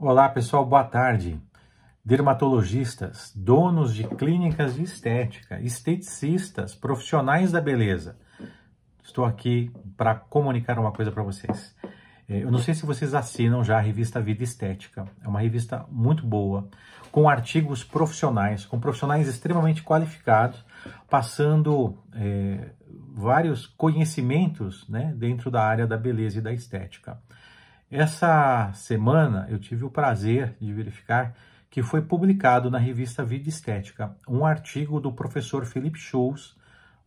Olá pessoal, boa tarde. Dermatologistas, donos de clínicas de estética, esteticistas, profissionais da beleza. Estou aqui para comunicar uma coisa para vocês. É, eu não sei se vocês assinam já a revista Vida Estética. É uma revista muito boa, com artigos profissionais, com profissionais extremamente qualificados, passando é, vários conhecimentos né, dentro da área da beleza e da estética. Essa semana eu tive o prazer de verificar que foi publicado na revista Vida Estética um artigo do professor Felipe Schultz,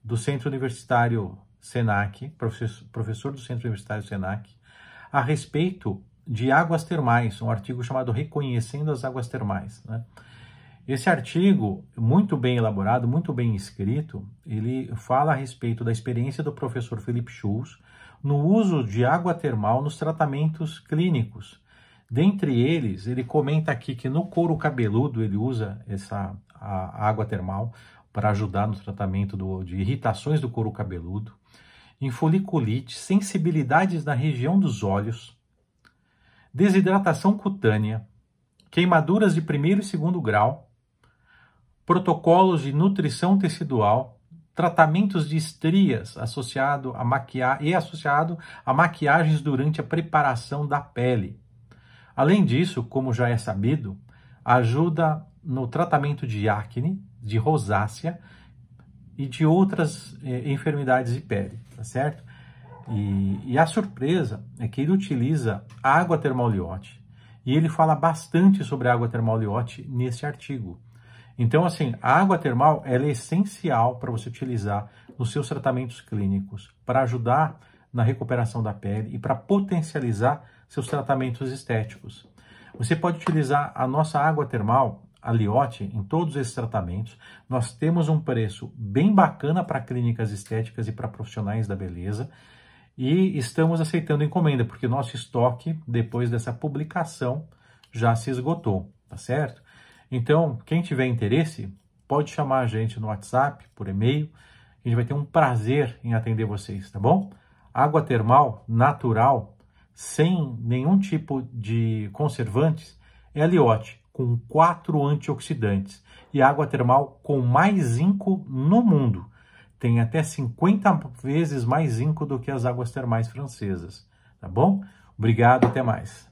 do Centro Universitário SENAC, professor do Centro Universitário SENAC, a respeito de águas termais, um artigo chamado Reconhecendo as Águas Termais. Né? Esse artigo, muito bem elaborado, muito bem escrito, ele fala a respeito da experiência do professor Felipe Schultz no uso de água termal nos tratamentos clínicos. Dentre eles, ele comenta aqui que no couro cabeludo ele usa essa a, água termal para ajudar no tratamento do, de irritações do couro cabeludo, em foliculite, sensibilidades na região dos olhos, desidratação cutânea, queimaduras de primeiro e segundo grau, protocolos de nutrição tecidual, tratamentos de estrias associado a e associado a maquiagens durante a preparação da pele. Além disso, como já é sabido, ajuda no tratamento de acne, de rosácea e de outras eh, enfermidades de pele, tá certo? E, e, a surpresa é que ele utiliza água termoliote e ele fala bastante sobre água termoliote nesse artigo. Então, assim, a água termal é essencial para você utilizar nos seus tratamentos clínicos, para ajudar na recuperação da pele e para potencializar seus tratamentos estéticos. Você pode utilizar a nossa água termal, a Liote, em todos esses tratamentos. Nós temos um preço bem bacana para clínicas estéticas e para profissionais da beleza. E estamos aceitando encomenda, porque nosso estoque, depois dessa publicação, já se esgotou, tá certo? Então, quem tiver interesse, pode chamar a gente no WhatsApp, por e-mail, a gente vai ter um prazer em atender vocês, tá bom? Água termal natural, sem nenhum tipo de conservantes, é liote com quatro antioxidantes e água termal com mais zinco no mundo. Tem até 50 vezes mais zinco do que as águas termais francesas, tá bom? Obrigado, até mais.